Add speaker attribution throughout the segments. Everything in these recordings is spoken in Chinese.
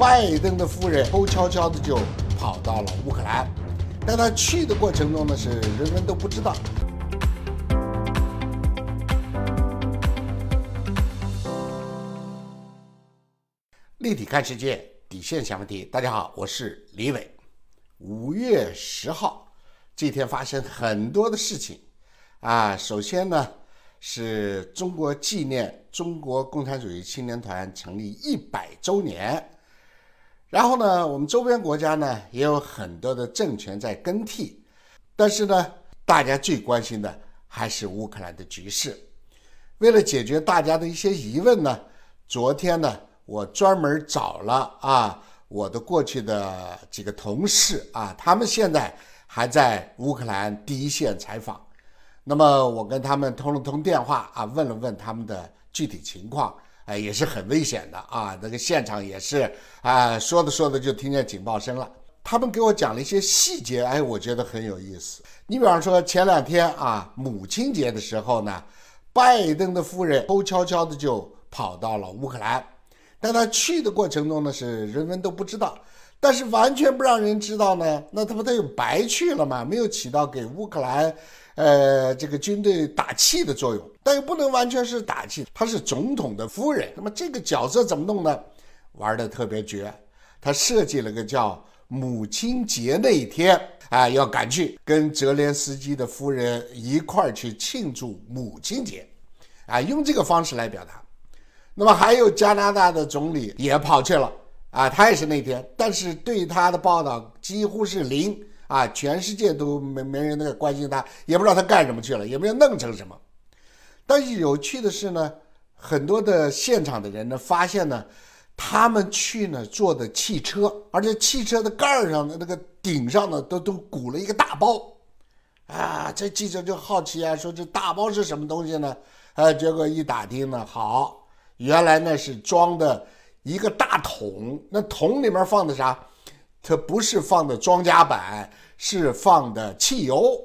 Speaker 1: 拜登的夫人偷悄悄的就跑到了乌克兰，但他去的过程中呢，是人人都不知道。立体看世界，底线想问题。大家好，我是李伟。五月十号，这天发生很多的事情啊。首先呢，是中国纪念中国共产主义青年团成立一百周年。然后呢，我们周边国家呢也有很多的政权在更替，但是呢，大家最关心的还是乌克兰的局势。为了解决大家的一些疑问呢，昨天呢，我专门找了啊我的过去的几个同事啊，他们现在还在乌克兰第一线采访。那么我跟他们通了通电话啊，问了问他们的具体情况。哎，也是很危险的啊！那个现场也是啊，说着说着就听见警报声了。他们给我讲了一些细节，哎，我觉得很有意思。你比方说前两天啊，母亲节的时候呢，拜登的夫人偷悄悄的就跑到了乌克兰，但他去的过程中呢，是人们都不知道。但是完全不让人知道呢，那他不他又白去了吗？没有起到给乌克兰。呃，这个军队打气的作用，但又不能完全是打气，她是总统的夫人。那么这个角色怎么弄呢？玩的特别绝，他设计了个叫母亲节那一天，啊，要赶去跟泽连斯基的夫人一块儿去庆祝母亲节，啊，用这个方式来表达。那么还有加拿大的总理也跑去了，啊，他也是那天，但是对他的报道几乎是零。啊！全世界都没没人那个关心他，也不知道他干什么去了，也没有弄成什么。但是有趣的是呢，很多的现场的人呢，发现呢，他们去呢坐的汽车，而且汽车的盖儿上的那个顶上呢，都都鼓了一个大包。啊！这记者就好奇啊，说这大包是什么东西呢？呃，结果一打听呢，好，原来那是装的一个大桶，那桶里面放的啥？它不是放的装甲板，是放的汽油，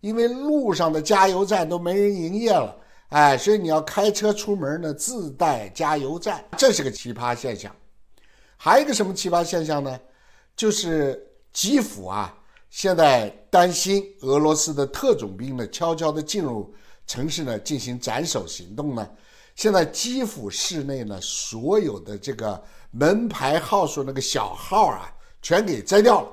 Speaker 1: 因为路上的加油站都没人营业了，哎，所以你要开车出门呢，自带加油站，这是个奇葩现象。还有一个什么奇葩现象呢？就是基辅啊，现在担心俄罗斯的特种兵呢，悄悄的进入城市呢，进行斩首行动呢。现在基辅市内呢，所有的这个门牌号数那个小号啊。全给摘掉了，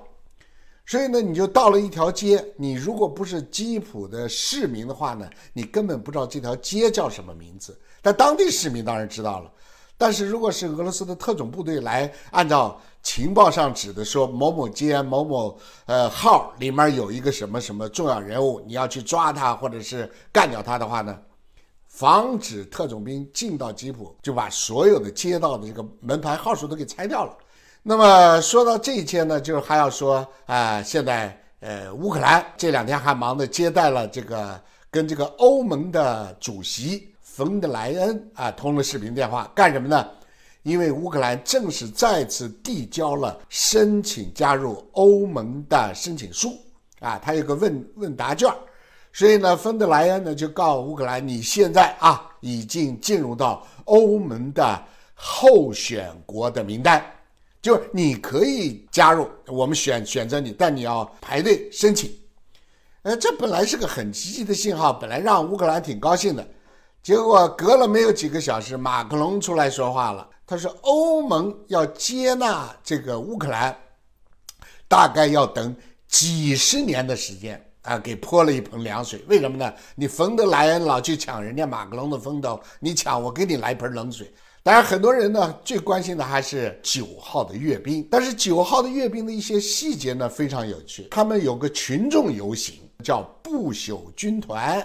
Speaker 1: 所以呢，你就到了一条街，你如果不是基普的市民的话呢，你根本不知道这条街叫什么名字。但当地市民当然知道了。但是如果是俄罗斯的特种部队来，按照情报上指的说某某街某某呃号里面有一个什么什么重要人物，你要去抓他或者是干掉他的话呢，防止特种兵进到基辅，就把所有的街道的这个门牌号数都给拆掉了。那么说到这些呢，就是还要说啊，现在呃，乌克兰这两天还忙着接待了这个跟这个欧盟的主席冯德莱恩啊通了视频电话，干什么呢？因为乌克兰正式再次递交了申请加入欧盟的申请书啊，他有个问问答卷，所以呢，冯德莱恩呢就告乌克兰，你现在啊已经进入到欧盟的候选国的名单。就是你可以加入，我们选选择你，但你要排队申请。呃，这本来是个很积极的信号，本来让乌克兰挺高兴的，结果隔了没有几个小时，马克龙出来说话了，他说欧盟要接纳这个乌克兰，大概要等几十年的时间啊，给泼了一盆凉水。为什么呢？你冯德莱恩老去抢人家马克龙的风头，你抢我给你来盆冷水。当然，很多人呢最关心的还是九号的阅兵，但是九号的阅兵的一些细节呢非常有趣。他们有个群众游行，叫“不朽军团”。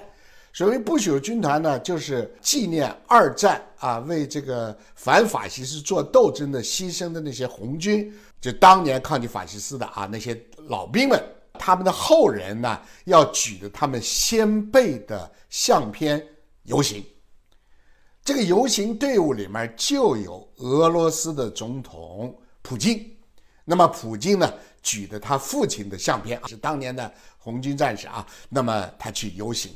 Speaker 1: 所谓“不朽军团”呢，就是纪念二战啊为这个反法西斯做斗争的牺牲的那些红军，就当年抗击法西斯的啊那些老兵们，他们的后人呢要举着他们先辈的相片游行。这个游行队伍里面就有俄罗斯的总统普京，那么普京呢举着他父亲的相片是当年的红军战士啊，那么他去游行，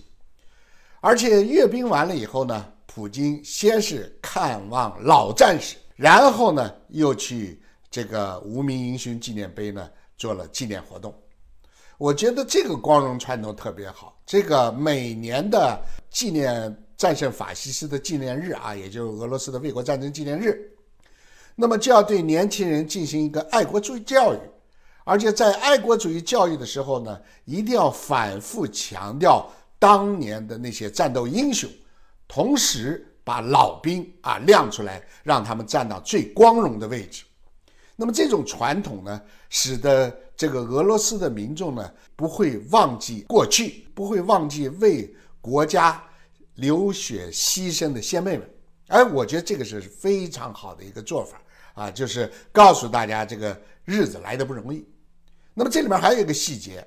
Speaker 1: 而且阅兵完了以后呢，普京先是看望老战士，然后呢又去这个无名英雄纪念碑呢做了纪念活动，我觉得这个光荣传统特别好，这个每年的纪念。战胜法西斯的纪念日啊，也就是俄罗斯的卫国战争纪念日，那么就要对年轻人进行一个爱国主义教育，而且在爱国主义教育的时候呢，一定要反复强调当年的那些战斗英雄，同时把老兵啊亮出来，让他们站到最光荣的位置。那么这种传统呢，使得这个俄罗斯的民众呢不会忘记过去，不会忘记为国家。流血牺牲的先辈们，哎，我觉得这个是非常好的一个做法啊，就是告诉大家这个日子来的不容易。那么这里面还有一个细节，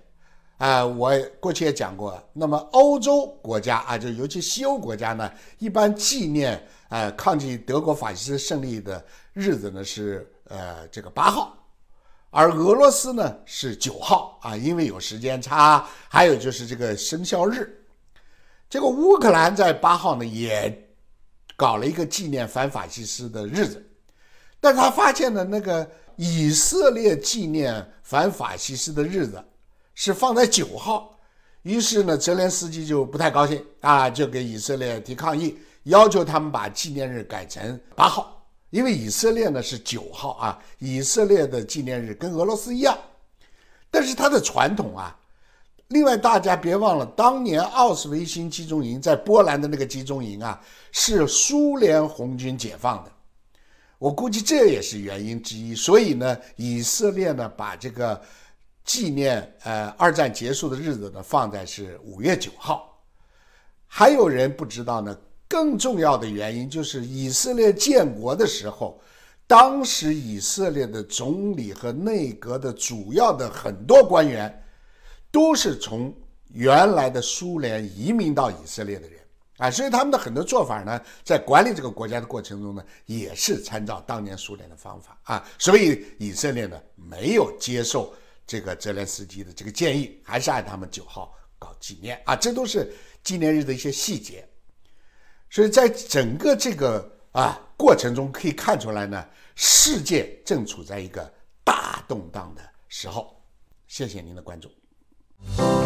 Speaker 1: 啊，我过去也讲过，那么欧洲国家啊，就尤其西欧国家呢，一般纪念呃抗击德国法西斯胜利的日子呢是呃这个八号，而俄罗斯呢是九号啊，因为有时间差，还有就是这个生效日。结果乌克兰在八号呢也搞了一个纪念反法西斯的日子，但他发现的那个以色列纪念反法西斯的日子是放在九号，于是呢泽连斯基就不太高兴啊，就给以色列提抗议，要求他们把纪念日改成八号，因为以色列呢是九号啊，以色列的纪念日跟俄罗斯一样，但是他的传统啊。另外，大家别忘了，当年奥斯维辛集中营在波兰的那个集中营啊，是苏联红军解放的。我估计这也是原因之一。所以呢，以色列呢把这个纪念呃二战结束的日子呢放在是五月九号。还有人不知道呢，更重要的原因就是以色列建国的时候，当时以色列的总理和内阁的主要的很多官员。都是从原来的苏联移民到以色列的人啊，所以他们的很多做法呢，在管理这个国家的过程中呢，也是参照当年苏联的方法啊。所以以色列呢，没有接受这个泽连斯基的这个建议，还是按他们九号搞纪念啊。这都是纪念日的一些细节。所以在整个这个啊过程中，可以看出来呢，世界正处在一个大动荡的时候。谢谢您的关注。Thank you